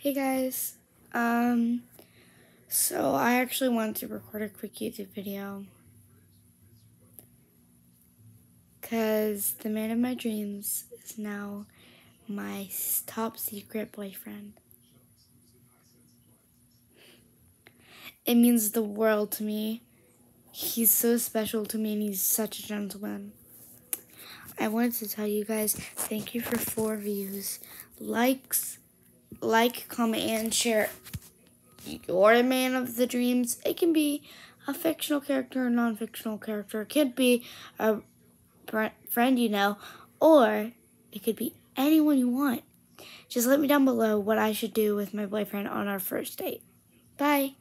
Hey guys, um, so I actually wanted to record a quick YouTube video because the man of my dreams is now my top secret boyfriend. It means the world to me. He's so special to me and he's such a gentleman. I wanted to tell you guys thank you for four views, likes, like, comment, and share your man of the dreams. It can be a fictional character, a non fictional character. It could be a friend you know, or it could be anyone you want. Just let me down below what I should do with my boyfriend on our first date. Bye.